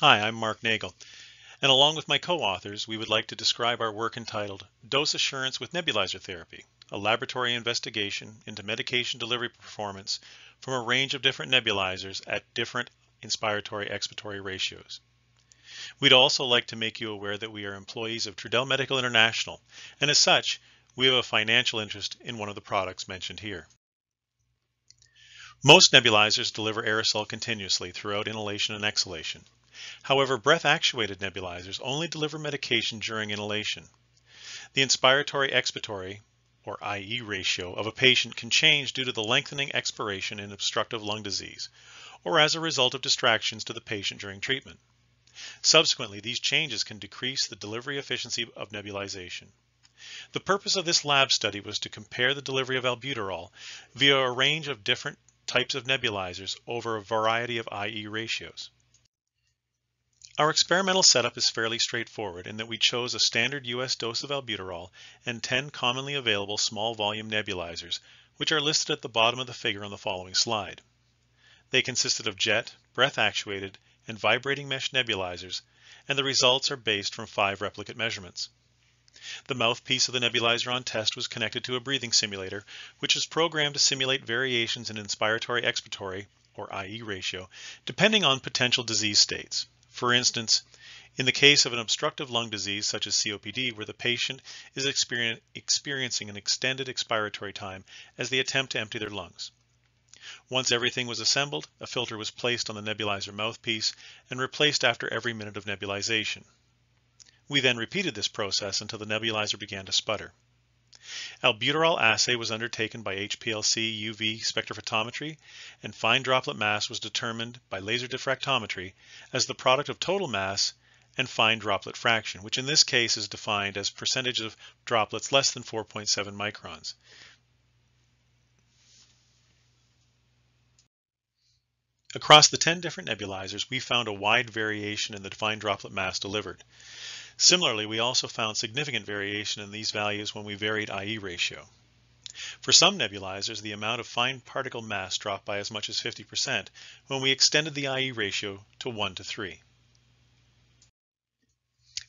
Hi, I'm Mark Nagel, and along with my co-authors, we would like to describe our work entitled Dose Assurance with Nebulizer Therapy, a laboratory investigation into medication delivery performance from a range of different nebulizers at different inspiratory-expiratory ratios. We'd also like to make you aware that we are employees of Trudell Medical International, and as such, we have a financial interest in one of the products mentioned here. Most nebulizers deliver aerosol continuously throughout inhalation and exhalation, However, breath-actuated nebulizers only deliver medication during inhalation. The inspiratory-expiratory, or IE ratio, of a patient can change due to the lengthening expiration in obstructive lung disease, or as a result of distractions to the patient during treatment. Subsequently, these changes can decrease the delivery efficiency of nebulization. The purpose of this lab study was to compare the delivery of albuterol via a range of different types of nebulizers over a variety of IE ratios. Our experimental setup is fairly straightforward in that we chose a standard US dose of albuterol and 10 commonly available small volume nebulizers, which are listed at the bottom of the figure on the following slide. They consisted of jet, breath actuated, and vibrating mesh nebulizers, and the results are based from five replicate measurements. The mouthpiece of the nebulizer on test was connected to a breathing simulator, which is programmed to simulate variations in inspiratory expiratory, or IE ratio, depending on potential disease states. For instance, in the case of an obstructive lung disease such as COPD, where the patient is experiencing an extended expiratory time as they attempt to empty their lungs. Once everything was assembled, a filter was placed on the nebulizer mouthpiece and replaced after every minute of nebulization. We then repeated this process until the nebulizer began to sputter. Albuterol assay was undertaken by HPLC UV spectrophotometry, and fine droplet mass was determined by laser diffractometry as the product of total mass and fine droplet fraction, which in this case is defined as percentage of droplets less than 4.7 microns. Across the 10 different nebulizers, we found a wide variation in the fine droplet mass delivered. Similarly, we also found significant variation in these values when we varied IE ratio. For some nebulizers, the amount of fine particle mass dropped by as much as 50% when we extended the IE ratio to 1 to 3.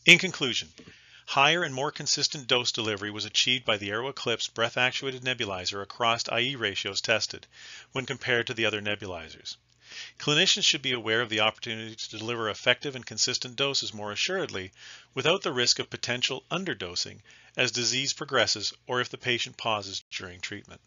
In conclusion, higher and more consistent dose delivery was achieved by the Aero Eclipse breath-actuated nebulizer across IE ratios tested when compared to the other nebulizers. Clinicians should be aware of the opportunity to deliver effective and consistent doses more assuredly without the risk of potential underdosing as disease progresses or if the patient pauses during treatment.